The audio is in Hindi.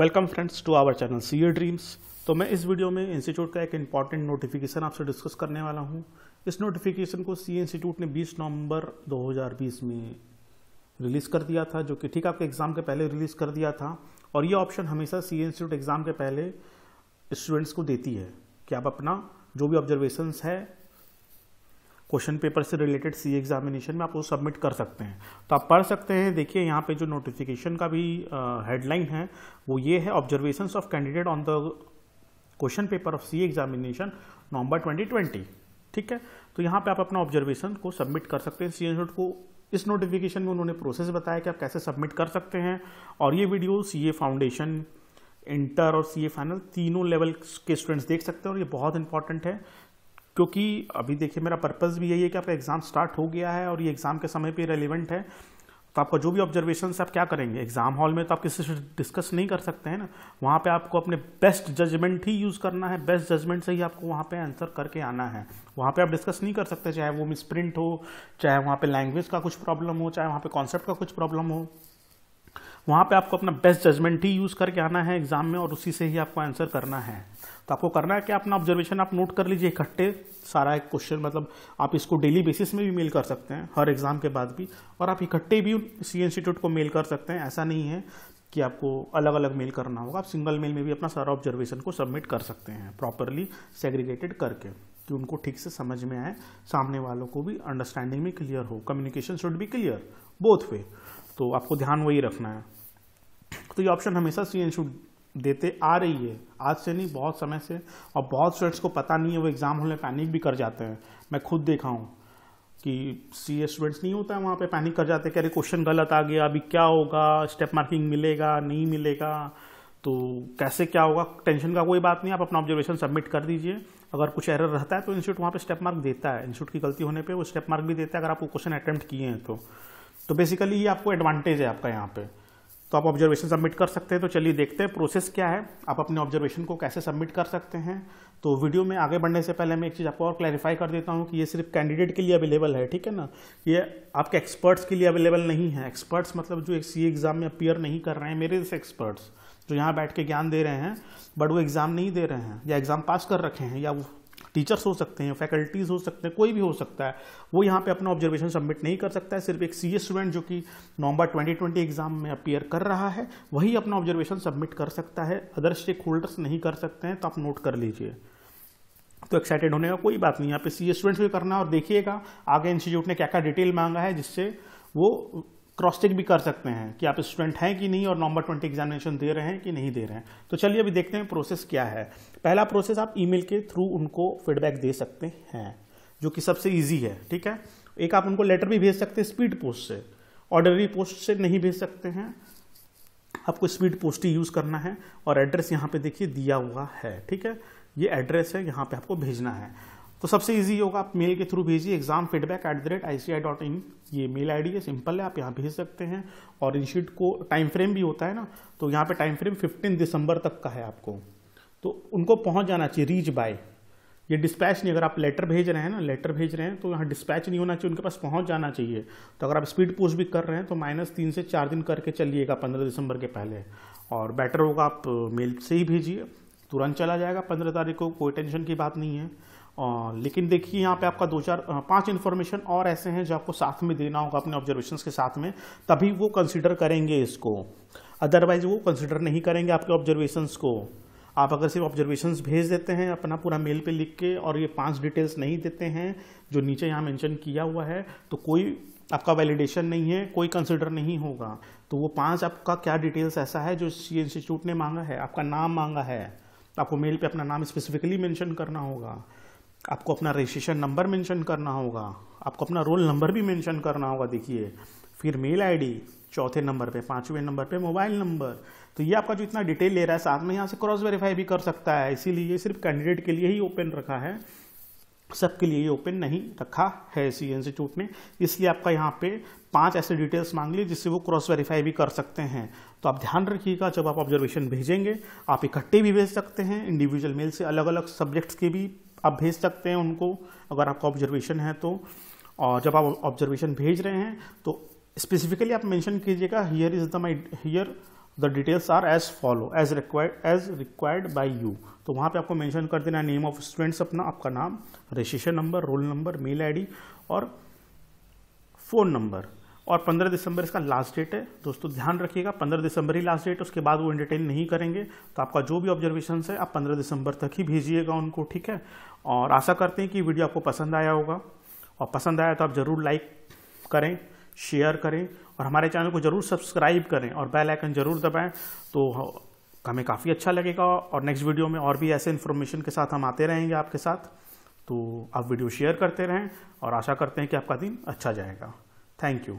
welcome friends to our channel C A dreams तो मैं इस वीडियो में इंस्टीट्यूट का एक इंपॉर्टेंट नोटिफिकेशन आपसे डिस्कस करने वाला हूँ इस नोटिफिकेशन को सी इंस्टीट्यूट ने 20 नवंबर 2020 में रिलीज़ कर दिया था जो कि ठीक आपके एग्ज़ाम के पहले रिलीज़ कर दिया था और ये ऑप्शन हमेशा सी इंस्टीट्यूट एग्ज़ाम के पहले स्टूडेंट्स को देती है कि आप अपना जो भी ऑब्जर्वेशंस है क्वेश्चन पेपर से रिलेटेड सी एग्जामिनेशन में आप वो सबमिट कर सकते हैं तो आप पढ़ सकते हैं देखिए यहाँ पे जो नोटिफिकेशन का भी हेडलाइन uh, है वो ये है observations of candidate on the question paper of C examination November 2020 ठीक है तो यहाँ पे आप अपना ऑब्जर्वेशन को सबमिट कर सकते हैं सी को इस नोटिफिकेशन में उन्होंने प्रोसेस बताया कि आप कैसे सबमिट कर सकते हैं और ये वीडियो सी फाउंडेशन इंटर और सी फाइनल तीनों लेवल के स्टूडेंट्स देख सकते हैं और ये बहुत इंपॉर्टेंट है क्योंकि अभी देखिए मेरा पर्पज़ भी यही है कि आपका एग्ज़ाम स्टार्ट हो गया है और ये एग्ज़ाम के समय पे रेलिवेंट है तो आपका जो भी ऑब्जर्वेशन आप क्या करेंगे एग्जाम हॉल में तो आप किसी से डिस्कस नहीं कर सकते हैं ना वहाँ पे आपको अपने बेस्ट जजमेंट ही यूज़ करना है बेस्ट जजमेंट से ही आपको वहाँ पे आंसर करके आना है वहाँ पे आप डिस्कस नहीं कर सकते चाहे वो मिस प्रिंट हो चाहे वहाँ पे लैंग्वेज का कुछ प्रॉब्लम हो चाहे वहाँ पे कॉन्सेप्ट का कुछ प्रॉब्लम हो वहाँ पर आपको अपना बेस्ट जजमेंट ही यूज़ करके आना है एग्ज़ाम में और उसी से ही आपको आंसर करना है तो आपको करना है कि अपना ऑब्जर्वेशन आप नोट कर लीजिए इकट्ठे सारा एक क्वेश्चन मतलब आप इसको डेली बेसिस में भी मेल कर सकते हैं हर एग्जाम के बाद भी और आप इकट्ठे भी सी इंस्टीट्यूट को मेल कर सकते हैं ऐसा नहीं है कि आपको अलग अलग मेल करना होगा आप सिंगल मेल में भी अपना सारा ऑब्जर्वेशन को सबमिट कर सकते हैं प्रॉपरली सेग्रीगेटेड करके कि उनको ठीक से समझ में आए सामने वालों को भी अंडरस्टैंडिंग में क्लियर हो कम्युनिकेशन शुड भी क्लियर बोथ वे तो आपको ध्यान वही रखना है तो ये ऑप्शन हमेशा सी एन शुड देते आ रही है आज से नहीं बहुत समय से और बहुत स्टूडेंट्स को पता नहीं है वो एग्ज़ाम होने पैनिक भी कर जाते हैं मैं खुद देखा हूँ कि सी स्टूडेंट्स नहीं होता है वहाँ पे पैनिक कर जाते कि अरे क्वेश्चन गलत आ गया अभी क्या होगा स्टेप मार्किंग मिलेगा नहीं मिलेगा तो कैसे क्या होगा टेंशन का कोई बात नहीं आप अपना ऑब्जर्वेशन सबमिट कर दीजिए अगर कुछ एरर रहता है तो इंस्टीट्यूट वहाँ पे स्टेप मार्क देता है इंस्टीट्यूट की गलती होने पे वो स्टेप मार्क भी देता है अगर आपको क्वेश्चन अटैम्प्ट किए हैं तो तो बेसिकली ये आपको एडवांटेज है आपका यहाँ पे तो आप ऑब्जर्वेशन सबमिट कर सकते हैं तो चलिए देखते हैं प्रोसेस क्या है आप अपने ऑब्जर्वेशन को कैसे सबमिट कर सकते हैं तो वीडियो में आगे बढ़ने से पहले मैं एक चीज़ आपको और क्लैरिफाई कर देता हूँ कि ये सिर्फ कैंडिडेट के लिए अवेलेबल है ठीक है ना ये आपके एक्सपर्ट्स के लिए अवेलेबल नहीं है एक्सपर्ट्स मतलब जो एक सी एग्ज़ाम e में अपियर नहीं कर रहे हैं मेरे जैसे एक्सपर्ट्स जो यहाँ बैठ के ज्ञान दे रहे हैं बट वो एग्ज़ाम नहीं दे रहे हैं या एग्ज़ाम पास कर रखे हैं या टीचर्स हो सकते हैं फैकल्टीज़ हो सकते हैं कोई भी हो सकता है वो यहाँ पे अपना ऑब्जर्वेशन सबमिट नहीं कर सकता है सिर्फ एक सी स्टूडेंट जो कि नवंबर 2020 एग्जाम में अपीयर कर रहा है वही अपना ऑब्जर्वेशन सबमिट कर सकता है अदर स्टेक होल्डर्स नहीं कर सकते हैं तो आप नोट कर लीजिए तो एक्साइटेड होने का कोई बात नहीं यहाँ पे सी स्टूडेंट्स भी करना और देखिएगा आगे इंस्टीट्यूट ने क्या क्या डिटेल मांगा है जिससे वो क्रॉस चेक भी कर सकते हैं कि आप स्टूडेंट हैं कि नहीं और नवंबर ट्वेंटी एग्जामिनेशन दे रहे हैं कि नहीं दे रहे हैं तो चलिए अभी देखते हैं प्रोसेस क्या है पहला प्रोसेस आप ईमेल के थ्रू उनको फीडबैक दे सकते हैं जो कि सबसे ईजी है ठीक है एक आप उनको लेटर भी भेज सकते हैं स्पीड पोस्ट से ऑर्डरी पोस्ट से नहीं भेज सकते हैं आपको स्पीड पोस्ट ही यूज़ करना है और एड्रेस यहाँ पे देखिए दिया हुआ है ठीक है ये एड्रेस है यहाँ पे आपको भेजना है तो सबसे ईजी होगा आप मेल के थ्रू भेजिए exam feedback at the rate I C I dot in ये मेल आई डी है सिंपल है आप यहाँ भेज सकते हैं और इनशीट को टाइम फ्रेम भी होता है ना तो यहाँ पे टाइम फ्रेम 15 दिसंबर तक का है आपको तो उनको पहुँच जाना चाहिए रीच बाय ये डिस्पैच नहीं अगर आप लेटर भेज रहे हैं ना लेटर भेज रहे हैं तो यहाँ डिस्पैच नहीं होना चाहिए उनके पास पहुँच जाना चाहिए तो अगर आप स्पीड पोस्ट भी कर रहे हैं तो माइनस तीन से चार दिन करके चलिएगा पंद्रह दिसंबर के पहले और बेटर होगा आप मेल से ही भेजिए तुरंत चला जाएगा पंद्रह तारीख को कोई टेंशन की बात नहीं है लेकिन देखिए यहाँ पे आपका दो चार पांच इन्फॉर्मेशन और ऐसे हैं जो आपको साथ में देना होगा अपने ऑब्जर्वेशन के साथ में तभी वो कंसिडर करेंगे इसको अदरवाइज वो कंसिडर नहीं करेंगे आपके ऑब्जर्वेशंस को आप अगर सिर्फ ऑब्जर्वेशन भेज देते हैं अपना पूरा मेल पे लिख के और ये पांच डिटेल्स नहीं देते हैं जो नीचे यहाँ मेंशन किया हुआ है तो कोई आपका वैलिडेशन नहीं है कोई कंसिडर नहीं होगा तो वो पांच आपका क्या डिटेल्स ऐसा है जो सी इंस्टीट्यूट ने मांगा है आपका नाम मांगा है आपको मेल पे अपना नाम स्पेसिफिकली मेंशन करना होगा आपको अपना रजिस्ट्रेशन नंबर मेंशन करना होगा आपको अपना रोल नंबर भी मेंशन करना होगा देखिए फिर मेल आईडी चौथे नंबर पे पांचवें नंबर पे मोबाइल नंबर तो ये आपका जो इतना डिटेल ले रहा है साथ में यहाँ से क्रॉस वेरीफाई भी कर सकता है इसीलिए सिर्फ कैंडिडेट के लिए ही ओपन रखा है सबके लिए ये ओपन नहीं रखा है इसी इंस्टीट्यूट ने इसलिए आपका यहाँ पे पांच ऐसे डिटेल्स मांग लिए जिससे वो क्रॉस वेरीफाई भी कर सकते हैं तो आप ध्यान रखिएगा जब आप ऑब्जर्वेशन भेजेंगे आप इकट्ठे भी भेज सकते हैं इंडिविजुअल मेल से अलग अलग सब्जेक्ट्स के भी आप भेज सकते हैं उनको अगर आपका ऑब्जर्वेशन है तो और जब आप ऑब्जर्वेशन भेज रहे हैं तो स्पेसिफिकली आप मेंशन कीजिएगा here is the my here the details are as follow as required as required by you तो वहां पे आपको मेंशन कर देना नेम ऑफ स्टूडेंट्स अपना आपका नाम registration number roll number mail ID और फ़ोन नंबर और 15 दिसंबर इसका लास्ट डेट है दोस्तों ध्यान रखिएगा 15 दिसंबर ही लास्ट डेट उसके बाद वो एंटरटेन नहीं करेंगे तो आपका जो भी ऑब्जर्वेशन है आप 15 दिसंबर तक ही भेजिएगा उनको ठीक है और आशा करते हैं कि वीडियो आपको पसंद आया होगा और पसंद आया तो आप ज़रूर लाइक करें शेयर करें और हमारे चैनल को ज़रूर सब्सक्राइब करें और बेल आइकन ज़रूर दबाएं तो हमें काफ़ी अच्छा लगेगा और नेक्स्ट वीडियो में और भी ऐसे इन्फॉर्मेशन के साथ हम आते रहेंगे आपके साथ तो आप वीडियो शेयर करते रहें और आशा करते हैं कि आपका दिन अच्छा जाएगा थैंक यू